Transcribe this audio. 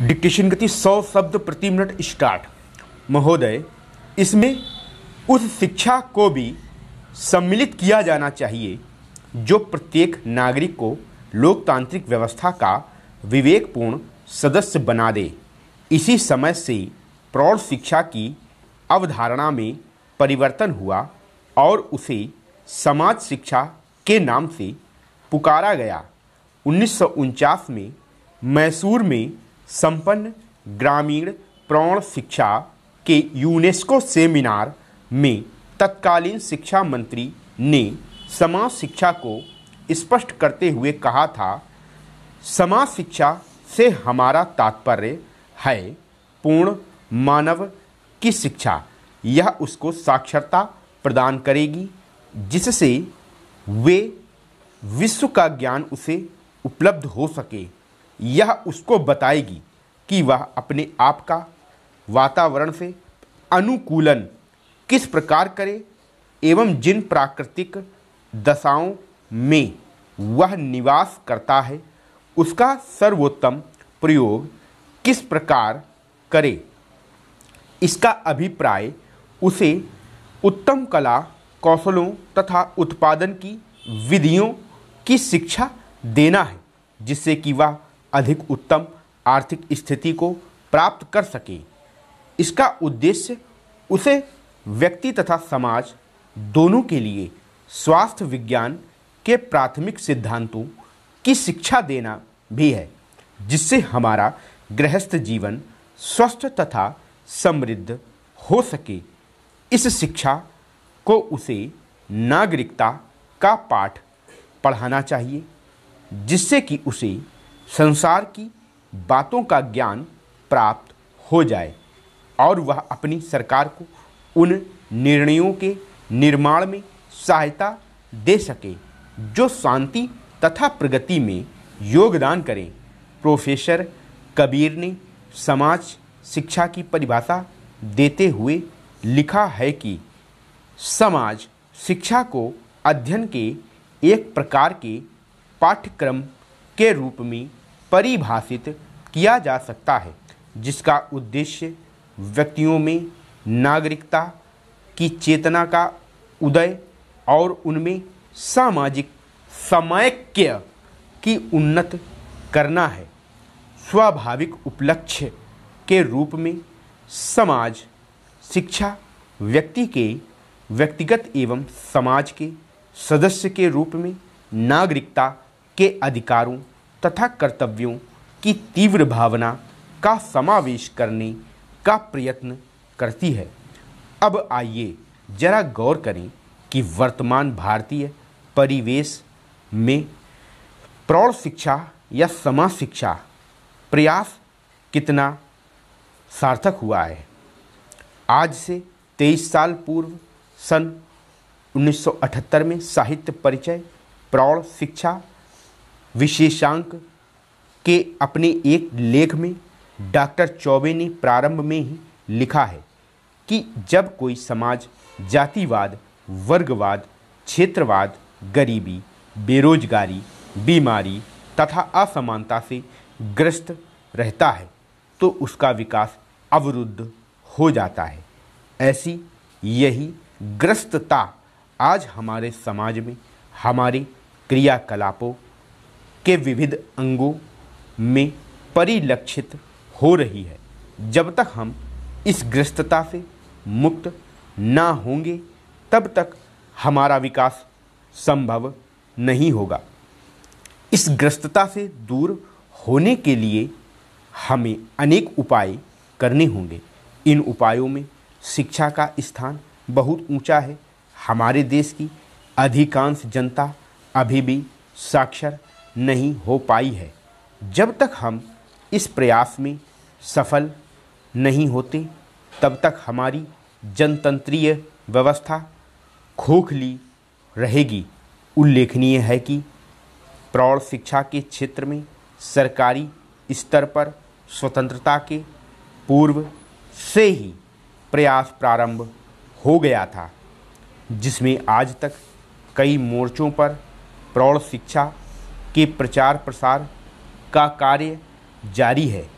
dictation गति सौ शब्द प्रति मिनट स्टार्ट महोदय इसमें उस शिक्षा को भी सम्मिलित किया जाना चाहिए जो प्रत्येक नागरिक को लोकतांत्रिक व्यवस्था का विवेकपूर्ण सदस्य बना दे इसी समय से प्रौढ़ शिक्षा की अवधारणा में परिवर्तन हुआ और उसे समाज शिक्षा के नाम से पुकारा गया उन्नीस में मैसूर में संपन्न ग्रामीण प्रौण शिक्षा के यूनेस्को सेमिनार में तत्कालीन शिक्षा मंत्री ने समाज शिक्षा को स्पष्ट करते हुए कहा था समाज शिक्षा से हमारा तात्पर्य है पूर्ण मानव की शिक्षा यह उसको साक्षरता प्रदान करेगी जिससे वे विश्व का ज्ञान उसे उपलब्ध हो सके यह उसको बताएगी कि वह अपने आप का वातावरण से अनुकूलन किस प्रकार करे एवं जिन प्राकृतिक दशाओं में वह निवास करता है उसका सर्वोत्तम प्रयोग किस प्रकार करे इसका अभिप्राय उसे उत्तम कला कौशलों तथा उत्पादन की विधियों की शिक्षा देना है जिससे कि वह अधिक उत्तम आर्थिक स्थिति को प्राप्त कर सके इसका उद्देश्य उसे व्यक्ति तथा समाज दोनों के लिए स्वास्थ्य विज्ञान के प्राथमिक सिद्धांतों की शिक्षा देना भी है जिससे हमारा गृहस्थ जीवन स्वस्थ तथा समृद्ध हो सके इस शिक्षा को उसे नागरिकता का पाठ पढ़ाना चाहिए जिससे कि उसे संसार की बातों का ज्ञान प्राप्त हो जाए और वह अपनी सरकार को उन निर्णयों के निर्माण में सहायता दे सके जो शांति तथा प्रगति में योगदान करें प्रोफेसर कबीर ने समाज शिक्षा की परिभाषा देते हुए लिखा है कि समाज शिक्षा को अध्ययन के एक प्रकार के पाठ्यक्रम के रूप में परिभाषित किया जा सकता है जिसका उद्देश्य व्यक्तियों में नागरिकता की चेतना का उदय और उनमें सामाजिक समैक्य की उन्नत करना है स्वाभाविक उपलक्ष्य के रूप में समाज शिक्षा व्यक्ति के व्यक्तिगत एवं समाज के सदस्य के रूप में नागरिकता के अधिकारों तथा कर्तव्यों की तीव्र भावना का समावेश करने का प्रयत्न करती है अब आइए जरा गौर करें कि वर्तमान भारतीय परिवेश में प्रौढ़ शिक्षा या समाज शिक्षा प्रयास कितना सार्थक हुआ है आज से तेईस साल पूर्व सन 1978 में साहित्य परिचय प्रौढ़ शिक्षा विशेषांक के अपने एक लेख में डॉक्टर चौबे ने प्रारंभ में ही लिखा है कि जब कोई समाज जातिवाद वर्गवाद क्षेत्रवाद गरीबी बेरोजगारी बीमारी तथा असमानता से ग्रस्त रहता है तो उसका विकास अवरुद्ध हो जाता है ऐसी यही ग्रस्तता आज हमारे समाज में हमारे क्रियाकलापों के विविध अंगों में परिलक्षित हो रही है जब तक हम इस ग्रस्तता से मुक्त ना होंगे तब तक हमारा विकास संभव नहीं होगा इस ग्रस्तता से दूर होने के लिए हमें अनेक उपाय करने होंगे इन उपायों में शिक्षा का स्थान बहुत ऊंचा है हमारे देश की अधिकांश जनता अभी भी साक्षर नहीं हो पाई है जब तक हम इस प्रयास में सफल नहीं होते तब तक हमारी जनतंत्रीय व्यवस्था खोखली रहेगी उल्लेखनीय है कि प्रौढ़ शिक्षा के क्षेत्र में सरकारी स्तर पर स्वतंत्रता के पूर्व से ही प्रयास प्रारंभ हो गया था जिसमें आज तक कई मोर्चों पर प्रौढ़ शिक्षा के प्रचार प्रसार का कार्य जारी है